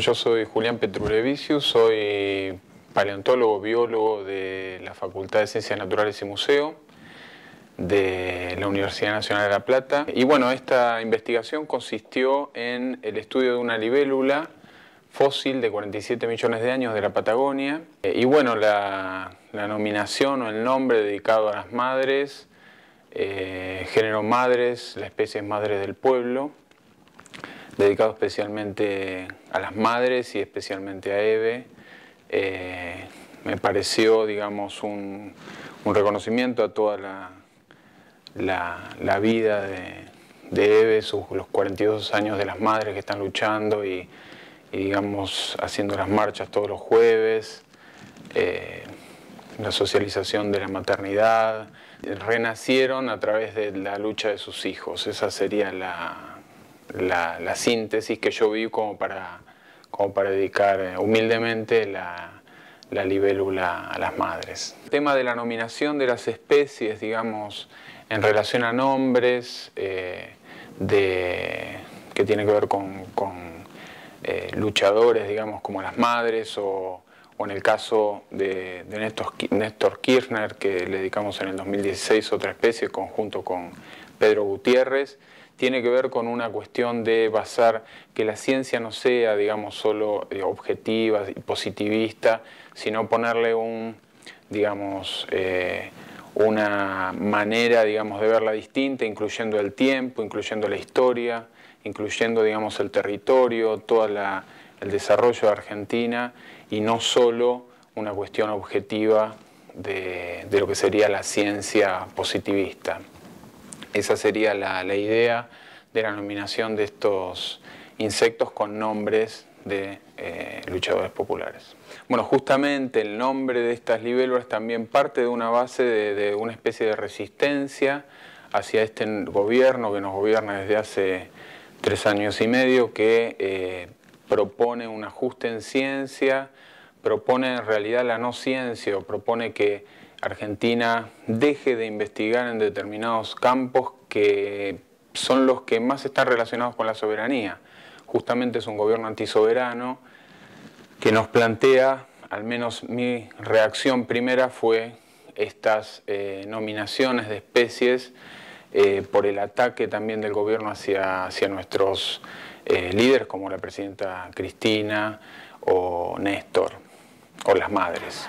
yo soy Julián Petrulevicius, soy paleontólogo, biólogo de la Facultad de Ciencias Naturales y Museo de la Universidad Nacional de La Plata. Y bueno, esta investigación consistió en el estudio de una libélula fósil de 47 millones de años de la Patagonia. Eh, y bueno, la, nominación o el nombre dedicado a las madres, eh, género madres, la especie es madre del pueblo dedicado especialmente a las madres y especialmente a Eve. Eh, me pareció, digamos, un, reconocimiento a toda la, vida de, Eve, sus, los 42 años de las madres que están luchando y, digamos, haciendo las marchas todos los jueves, eh, la socialización de la maternidad, renacieron a través de la lucha de sus hijos. Esa sería la, la, síntesis que yo vi como para, como para dedicar eh, humildemente la, la libélula a las madres. El tema de la nominación de las especies, digamos, en relación a nombres, eh, de, que tiene que ver con, eh, luchadores, digamos, como las madres, o, en el caso de, de Néstor, Kirchner, que le dedicamos en el 2016 otra especie, conjunto con Pedro Gutiérrez, tiene que ver con una cuestión de basar que la ciencia no sea, digamos, solo eh, objetiva y positivista, sino ponerle un, digamos, eh, una manera, digamos, de verla distinta, incluyendo el tiempo, incluyendo la historia, incluyendo, digamos, el territorio, todo el desarrollo de Argentina y no solo una cuestión objetiva de lo que sería la ciencia positivista. Esa sería la, idea de la nominación de estos insectos con nombres de eh, luchadores populares. Bueno, justamente el nombre de estas libélulas también parte de una base de, una especie de resistencia hacia este gobierno que nos gobierna desde hace tres años y medio, que eh, propone un ajuste en ciencia, propone en realidad la no ciencia, o propone que Argentina deje de investigar en determinados campos que son los que más están relacionados con la soberanía. Justamente es un gobierno antisoberano que nos plantea, al menos mi reacción primera fue estas eh, nominaciones de especies eh, por el ataque también del gobierno hacia, hacia nuestros eh, líderes como la presidenta Cristina o Néstor o las madres.